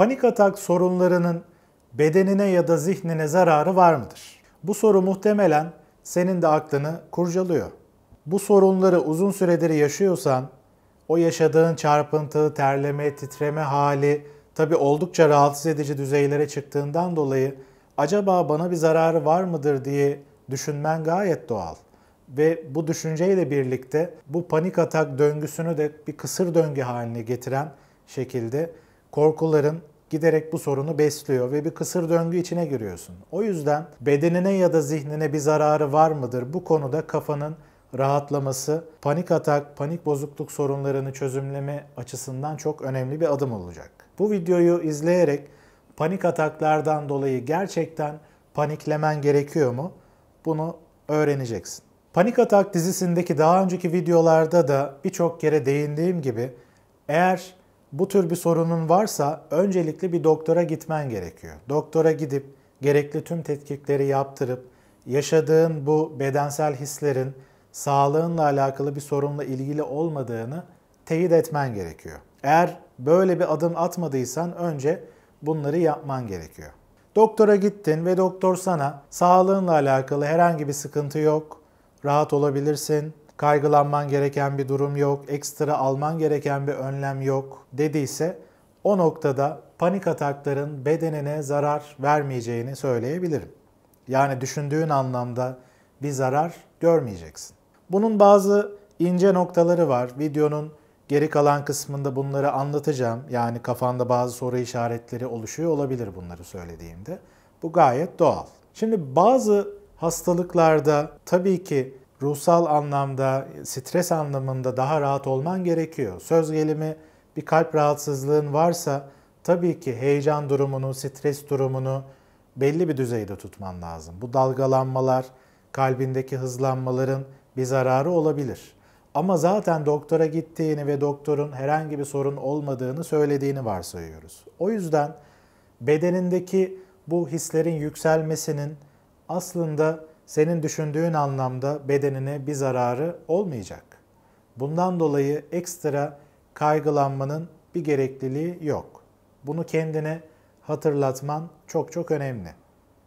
Panik atak sorunlarının bedenine ya da zihnine zararı var mıdır? Bu soru muhtemelen senin de aklını kurcalıyor. Bu sorunları uzun süredir yaşıyorsan o yaşadığın çarpıntı, terleme, titreme hali tabi oldukça rahatsız edici düzeylere çıktığından dolayı acaba bana bir zararı var mıdır diye düşünmen gayet doğal. Ve bu düşünceyle birlikte bu panik atak döngüsünü de bir kısır döngü haline getiren şekilde korkuların giderek bu sorunu besliyor ve bir kısır döngü içine giriyorsun. O yüzden bedenine ya da zihnine bir zararı var mıdır bu konuda kafanın rahatlaması, panik atak, panik bozukluk sorunlarını çözümleme açısından çok önemli bir adım olacak. Bu videoyu izleyerek panik ataklardan dolayı gerçekten paniklemen gerekiyor mu? Bunu öğreneceksin. Panik Atak dizisindeki daha önceki videolarda da birçok kere değindiğim gibi eğer bu tür bir sorunun varsa öncelikle bir doktora gitmen gerekiyor. Doktora gidip gerekli tüm tetkikleri yaptırıp yaşadığın bu bedensel hislerin sağlığınla alakalı bir sorunla ilgili olmadığını teyit etmen gerekiyor. Eğer böyle bir adım atmadıysan önce bunları yapman gerekiyor. Doktora gittin ve doktor sana sağlığınla alakalı herhangi bir sıkıntı yok, rahat olabilirsin, kaygılanman gereken bir durum yok, ekstra alman gereken bir önlem yok dediyse o noktada panik atakların bedenine zarar vermeyeceğini söyleyebilirim. Yani düşündüğün anlamda bir zarar görmeyeceksin. Bunun bazı ince noktaları var. Videonun geri kalan kısmında bunları anlatacağım. Yani kafanda bazı soru işaretleri oluşuyor olabilir bunları söylediğimde. Bu gayet doğal. Şimdi bazı hastalıklarda tabii ki ruhsal anlamda, stres anlamında daha rahat olman gerekiyor. Söz gelimi bir kalp rahatsızlığın varsa tabii ki heyecan durumunu, stres durumunu belli bir düzeyde tutman lazım. Bu dalgalanmalar, kalbindeki hızlanmaların bir zararı olabilir. Ama zaten doktora gittiğini ve doktorun herhangi bir sorun olmadığını söylediğini varsayıyoruz. O yüzden bedenindeki bu hislerin yükselmesinin aslında senin düşündüğün anlamda bedenine bir zararı olmayacak. Bundan dolayı ekstra kaygılanmanın bir gerekliliği yok. Bunu kendine hatırlatman çok çok önemli.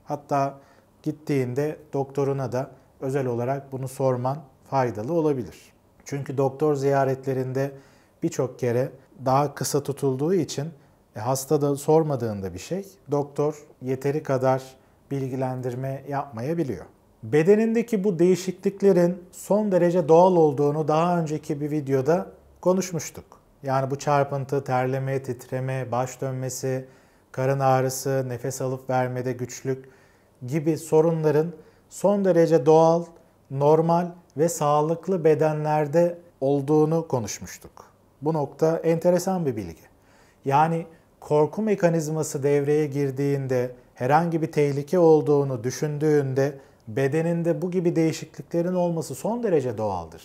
Hatta gittiğinde doktoruna da özel olarak bunu sorman faydalı olabilir. Çünkü doktor ziyaretlerinde birçok kere daha kısa tutulduğu için e, hasta da sormadığında bir şey doktor yeteri kadar bilgilendirme yapmayabiliyor. Bedenindeki bu değişikliklerin son derece doğal olduğunu daha önceki bir videoda konuşmuştuk. Yani bu çarpıntı, terleme, titreme, baş dönmesi, karın ağrısı, nefes alıp vermede güçlük gibi sorunların son derece doğal, normal ve sağlıklı bedenlerde olduğunu konuşmuştuk. Bu nokta enteresan bir bilgi. Yani korku mekanizması devreye girdiğinde herhangi bir tehlike olduğunu düşündüğünde bedeninde bu gibi değişikliklerin olması son derece doğaldır.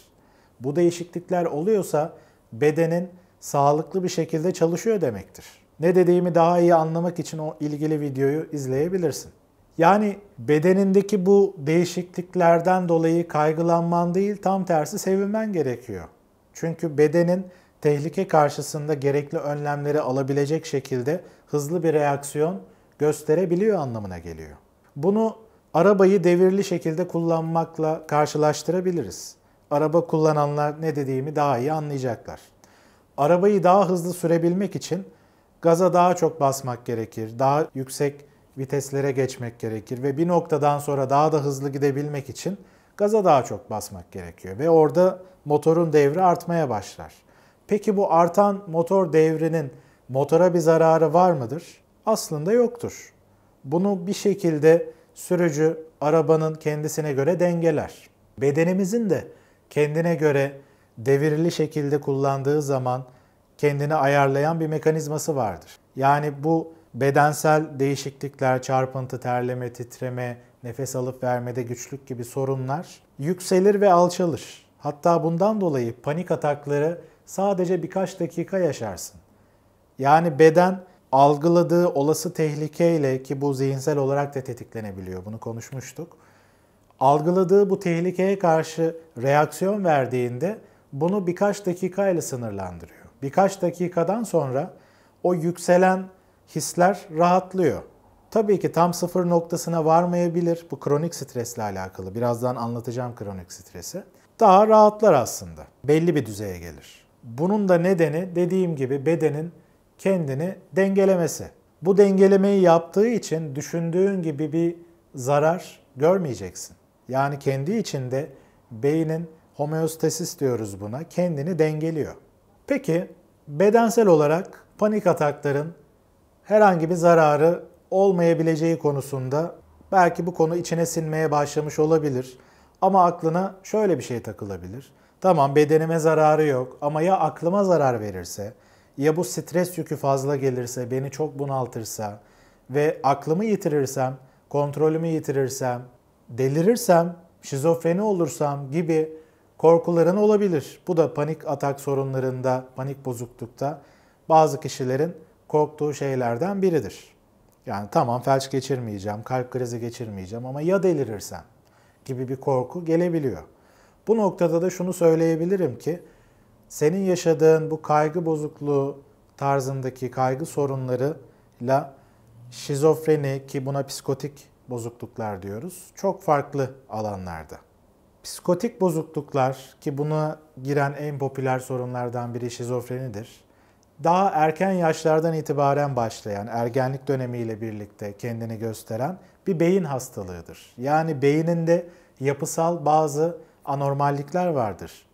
Bu değişiklikler oluyorsa bedenin sağlıklı bir şekilde çalışıyor demektir. Ne dediğimi daha iyi anlamak için o ilgili videoyu izleyebilirsin. Yani bedenindeki bu değişikliklerden dolayı kaygılanman değil tam tersi sevinmen gerekiyor. Çünkü bedenin tehlike karşısında gerekli önlemleri alabilecek şekilde hızlı bir reaksiyon gösterebiliyor anlamına geliyor. Bunu Arabayı devirli şekilde kullanmakla karşılaştırabiliriz. Araba kullananlar ne dediğimi daha iyi anlayacaklar. Arabayı daha hızlı sürebilmek için gaza daha çok basmak gerekir. Daha yüksek viteslere geçmek gerekir ve bir noktadan sonra daha da hızlı gidebilmek için gaza daha çok basmak gerekiyor ve orada motorun devri artmaya başlar. Peki bu artan motor devrinin motora bir zararı var mıdır? Aslında yoktur. Bunu bir şekilde sürücü arabanın kendisine göre dengeler. Bedenimizin de kendine göre devirili şekilde kullandığı zaman kendini ayarlayan bir mekanizması vardır. Yani bu bedensel değişiklikler, çarpıntı, terleme, titreme, nefes alıp vermede güçlük gibi sorunlar yükselir ve alçalır. Hatta bundan dolayı panik atakları sadece birkaç dakika yaşarsın. Yani beden algıladığı olası tehlikeyle ki bu zihinsel olarak da tetiklenebiliyor. Bunu konuşmuştuk. Algıladığı bu tehlikeye karşı reaksiyon verdiğinde bunu birkaç dakika ile sınırlandırıyor. Birkaç dakikadan sonra o yükselen hisler rahatlıyor. Tabii ki tam sıfır noktasına varmayabilir. Bu kronik stresle alakalı. Birazdan anlatacağım kronik stresi. Daha rahatlar aslında. Belli bir düzeye gelir. Bunun da nedeni dediğim gibi bedenin kendini dengelemesi. Bu dengelemeyi yaptığı için düşündüğün gibi bir zarar görmeyeceksin. Yani kendi içinde beynin homeostasis diyoruz buna, kendini dengeliyor. Peki bedensel olarak panik atakların herhangi bir zararı olmayabileceği konusunda belki bu konu içine sinmeye başlamış olabilir. Ama aklına şöyle bir şey takılabilir. Tamam bedenime zararı yok ama ya aklıma zarar verirse, ya bu stres yükü fazla gelirse, beni çok bunaltırsa ve aklımı yitirirsem, kontrolümü yitirirsem, delirirsem, şizofreni olursam gibi korkuların olabilir. Bu da panik atak sorunlarında, panik bozuklukta bazı kişilerin korktuğu şeylerden biridir. Yani tamam felç geçirmeyeceğim, kalp krizi geçirmeyeceğim ama ya delirirsem gibi bir korku gelebiliyor. Bu noktada da şunu söyleyebilirim ki senin yaşadığın bu kaygı bozukluğu tarzındaki kaygı sorunlarıyla şizofreni ki buna psikotik bozukluklar diyoruz. Çok farklı alanlarda. Psikotik bozukluklar ki buna giren en popüler sorunlardan biri şizofrenidir. Daha erken yaşlardan itibaren başlayan, ergenlik dönemiyle birlikte kendini gösteren bir beyin hastalığıdır. Yani beyninde yapısal bazı anormallikler vardır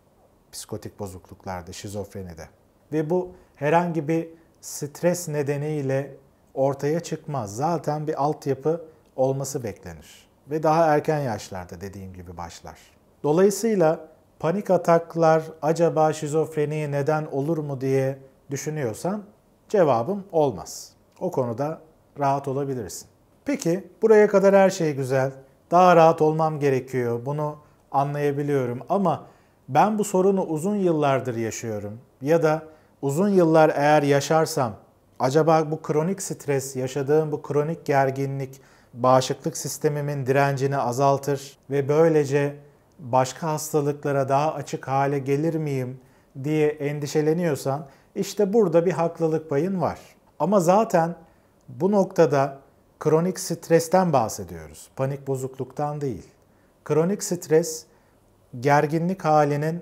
psikotik bozukluklarda, şizofrenide. Ve bu herhangi bir stres nedeniyle ortaya çıkmaz. Zaten bir altyapı olması beklenir. Ve daha erken yaşlarda dediğim gibi başlar. Dolayısıyla panik ataklar acaba şizofreniye neden olur mu diye düşünüyorsan cevabım olmaz. O konuda rahat olabilirsin. Peki buraya kadar her şey güzel. Daha rahat olmam gerekiyor. Bunu anlayabiliyorum ama ben bu sorunu uzun yıllardır yaşıyorum ya da uzun yıllar eğer yaşarsam acaba bu kronik stres, yaşadığım bu kronik gerginlik bağışıklık sistemimin direncini azaltır ve böylece başka hastalıklara daha açık hale gelir miyim diye endişeleniyorsan işte burada bir haklılık payın var. Ama zaten bu noktada kronik stresten bahsediyoruz. Panik bozukluktan değil. Kronik stres gerginlik halinin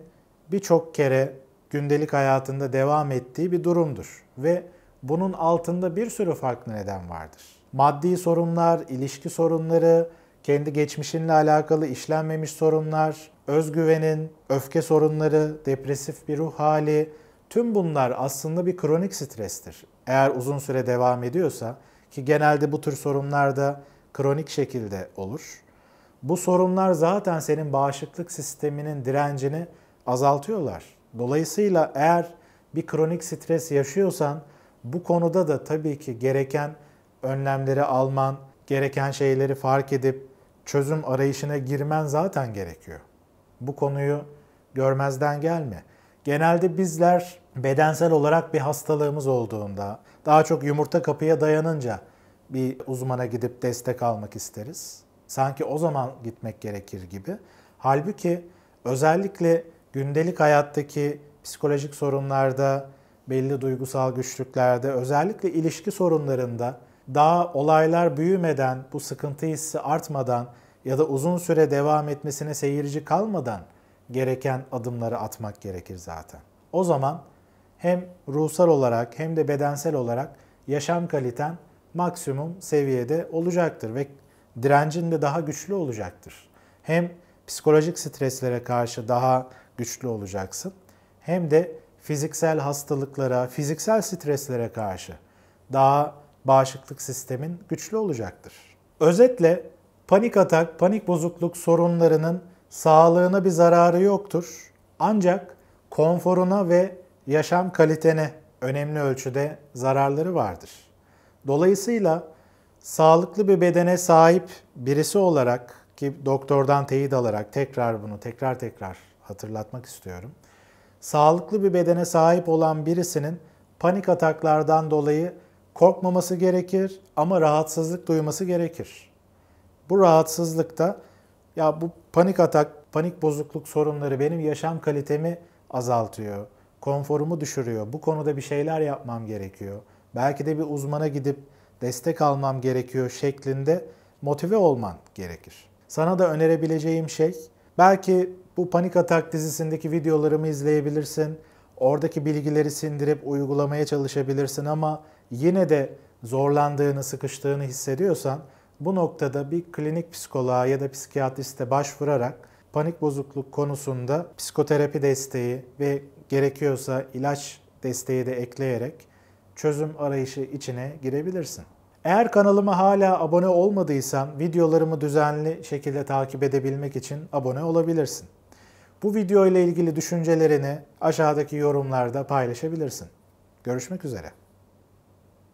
birçok kere gündelik hayatında devam ettiği bir durumdur ve bunun altında bir sürü farklı neden vardır. Maddi sorunlar, ilişki sorunları, kendi geçmişinle alakalı işlenmemiş sorunlar, özgüvenin, öfke sorunları, depresif bir ruh hali, tüm bunlar aslında bir kronik strestir. Eğer uzun süre devam ediyorsa ki genelde bu tür sorunlar da kronik şekilde olur bu sorunlar zaten senin bağışıklık sisteminin direncini azaltıyorlar. Dolayısıyla eğer bir kronik stres yaşıyorsan bu konuda da tabii ki gereken önlemleri alman, gereken şeyleri fark edip çözüm arayışına girmen zaten gerekiyor. Bu konuyu görmezden gelme. Genelde bizler bedensel olarak bir hastalığımız olduğunda, daha çok yumurta kapıya dayanınca bir uzmana gidip destek almak isteriz. Sanki o zaman gitmek gerekir gibi. Halbuki özellikle gündelik hayattaki psikolojik sorunlarda, belli duygusal güçlüklerde, özellikle ilişki sorunlarında daha olaylar büyümeden, bu sıkıntı hissi artmadan ya da uzun süre devam etmesine seyirci kalmadan gereken adımları atmak gerekir zaten. O zaman hem ruhsal olarak hem de bedensel olarak yaşam kaliten maksimum seviyede olacaktır ve direncin de daha güçlü olacaktır. Hem psikolojik streslere karşı daha güçlü olacaksın hem de fiziksel hastalıklara, fiziksel streslere karşı daha bağışıklık sistemin güçlü olacaktır. Özetle panik atak, panik bozukluk sorunlarının sağlığına bir zararı yoktur. Ancak konforuna ve yaşam kalitene önemli ölçüde zararları vardır. Dolayısıyla sağlıklı bir bedene sahip birisi olarak ki doktordan teyit alarak tekrar bunu tekrar tekrar hatırlatmak istiyorum. Sağlıklı bir bedene sahip olan birisinin panik ataklardan dolayı korkmaması gerekir ama rahatsızlık duyması gerekir. Bu rahatsızlıkta ya bu panik atak, panik bozukluk sorunları benim yaşam kalitemi azaltıyor, konforumu düşürüyor. Bu konuda bir şeyler yapmam gerekiyor. Belki de bir uzmana gidip destek almam gerekiyor şeklinde motive olman gerekir. Sana da önerebileceğim şey belki bu panik atak dizisindeki videolarımı izleyebilirsin. Oradaki bilgileri sindirip uygulamaya çalışabilirsin ama yine de zorlandığını, sıkıştığını hissediyorsan bu noktada bir klinik psikoloğa ya da psikiyatriste başvurarak panik bozukluk konusunda psikoterapi desteği ve gerekiyorsa ilaç desteği de ekleyerek çözüm arayışı içine girebilirsin. Eğer kanalıma hala abone olmadıysan videolarımı düzenli şekilde takip edebilmek için abone olabilirsin. Bu video ile ilgili düşüncelerini aşağıdaki yorumlarda paylaşabilirsin. Görüşmek üzere.